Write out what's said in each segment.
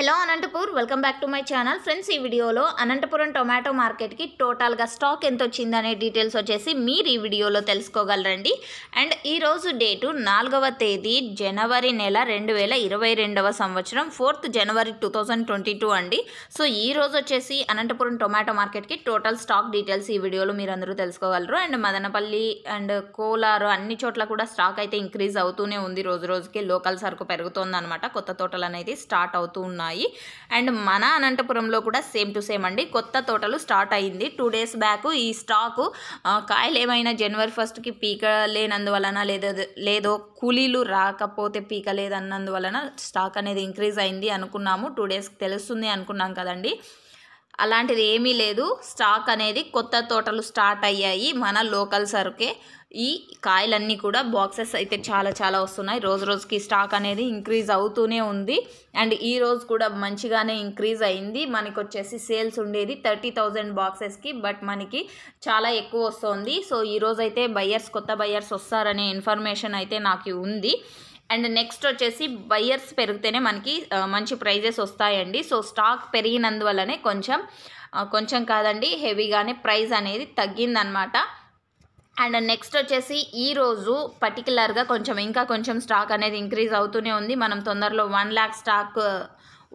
hello Anantapur welcome back to my channel friends ఈ వీడియోలో Anantapuram tomato మార్కెట్కి టోటల్గా స్టాక్ ఎంత వచ్చిందనే డీటెయిల్స్ వచ్చేసి మీరు ఈ వీడియోలో తెలుసుకోగలరండి అండ్ ఈరోజు డేటు నాలుగవ తేదీ జనవరి నెల రెండు వేల ఇరవై రెండవ సంవత్సరం fourth January two thousand twenty two అండి సో ఈ రోజు వచ్చేసి అనంతపురం టొమాటో మార్కెట్కి టోటల్ స్టాక్ డీటెయిల్స్ ఈ వీడియోలో మీరు అందరూ తెలుసుకోగలరు అండ్ మదనపల్లి అండ్ కోలారు అన్ని చోట్ల కూడా స్టాక్ అయితే ఇంక్రీజ్ అవుతూనే ఉంది రోజు రోజుకి లోకల్ సరుకు పెరుగుతోందనమాట కొత్త తోటలు అనేది స్టార్ట్ అవుతూ ఉన్నాయి ఉన్నాయి అండ్ మన అనంతపురంలో కూడా సేమ్ టు సేమ్ అండి కొత్త తోటలు స్టార్ట్ అయింది టూ డేస్ బ్యాక్ ఈ స్టాకు కాయలు ఏమైనా జనవరి ఫస్ట్కి పీక లేనందువలన లేదో లేదో కూలీలు రాకపోతే పీక లేదన్నందువలన స్టాక్ అనేది ఇంక్రీజ్ అయింది అనుకున్నాము టూ డేస్కి తెలుస్తుంది అనుకున్నాం కదండి అలాంటిది ఏమీ లేదు స్టాక్ అనేది కొత్త తోటలు స్టార్ట్ అయ్యాయి మన లోకల్ సరుకే ఈ కాయలన్నీ కూడా బాక్సెస్ అయితే చాలా చాలా వస్తున్నాయి రోజు రోజుకి స్టాక్ అనేది ఇంక్రీజ్ అవుతూనే ఉంది అండ్ ఈ రోజు కూడా మంచిగానే ఇంక్రీజ్ అయింది మనకి వచ్చేసి సేల్స్ ఉండేది థర్టీ థౌజండ్ బాక్సెస్కి బట్ మనకి చాలా ఎక్కువ వస్తుంది సో ఈరోజైతే బయ్యర్స్ కొత్త బయ్యర్స్ వస్తారనే ఇన్ఫర్మేషన్ అయితే నాకు ఉంది అండ్ నెక్స్ట్ వచ్చేసి బయర్స్ పెరిగితేనే మనకి మంచి ప్రైజెస్ వస్తాయండి సో స్టాక్ పెరిగినందువల్లనే కొంచెం కొంచెం కాదండి హెవీగానే ప్రైస్ అనేది తగ్గిందనమాట అండ్ నెక్స్ట్ వచ్చేసి ఈరోజు పర్టికులర్గా కొంచెం ఇంకా కొంచెం స్టాక్ అనేది ఇంక్రీజ్ అవుతూనే ఉంది మనం తొందరలో one lakh stock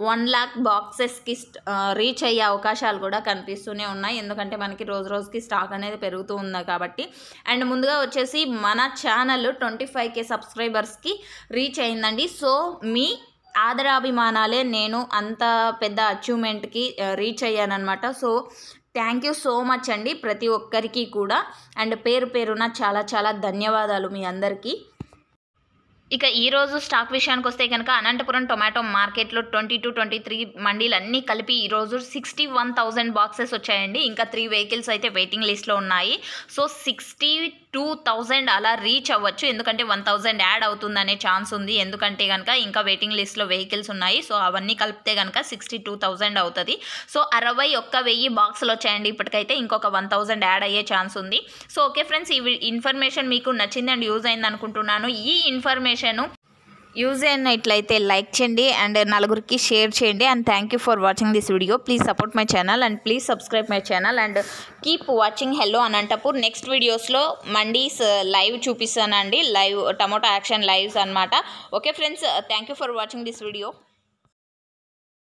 one lakh బాక్సెస్కి రీచ్ అయ్యే అవకాశాలు కూడా కనిపిస్తూనే ఉన్నాయి ఎందుకంటే మనకి రోజు రోజుకి స్టాక్ అనేది పెరుగుతూ ఉంది కాబట్టి అండ్ ముందుగా వచ్చేసి మన ఛానల్ ట్వంటీ ఫైవ్ కే సబ్స్క్రైబర్స్కి రీచ్ అయిందండి సో మీ ఆదరాభిమానాలే నేను అంత పెద్ద అచీవ్మెంట్కి రీచ్ అయ్యానమాట so thank you so much అండి ప్రతి ఒక్కరికి కూడా అండ్ పేరు పేరున చాలా చాలా ధన్యవాదాలు మీ అందరికీ ఇక ఈరోజు స్టాక్ విషయానికి వస్తే కనుక అనంతపురం టొమాటో మార్కెట్లో ట్వంటీ టు ట్వంటీ త్రీ మండీలు అన్నీ కలిపి ఈరోజు సిక్స్టీ వన్ థౌజండ్ బాక్సెస్ వచ్చాయండి ఇంకా త్రీ వెహికల్స్ అయితే వెయిటింగ్ లిస్ట్లో ఉన్నాయి సో సిక్స్టీ టూ థౌజండ్ అలా రీచ్ అవ్వచ్చు ఎందుకంటే వన్ థౌజండ్ యాడ్ అవుతుందనే ఛాన్స్ ఉంది ఎందుకంటే కనుక ఇంకా వెయిటింగ్ లిస్ట్లో వెహికల్స్ ఉన్నాయి సో అవన్నీ కలిపితే కనుక సిక్స్టీ టూ థౌజండ్ అవుతుంది సో అరవై ఒక్క వెయ్యి బాక్స్లో వచ్చాయండి ఇప్పటికైతే ఇంకొక వన్ థౌజండ్ యాడ్ అయ్యే ఛాన్స్ ఉంది సో ఓకే ఫ్రెండ్స్ ఈ ఇన్ఫర్మేషన్ మీకు నచ్చింది అండ్ యూజ్ అయింది అనుకుంటున్నాను ఈ ఇన్ఫర్మేషన్ యూజ్ అయినట్లయితే లైక్ చేయండి అండ్ నలుగురికి షేర్ చేయండి and thank you for watching this video please support my channel and please subscribe my channel and keep watching hello Anantapur next వీడియోస్లో మండీస్ లైవ్ చూపిస్తానండి లైవ్ టమోటా యాక్షన్ లైవ్స్ అనమాట okay friends thank you for watching this video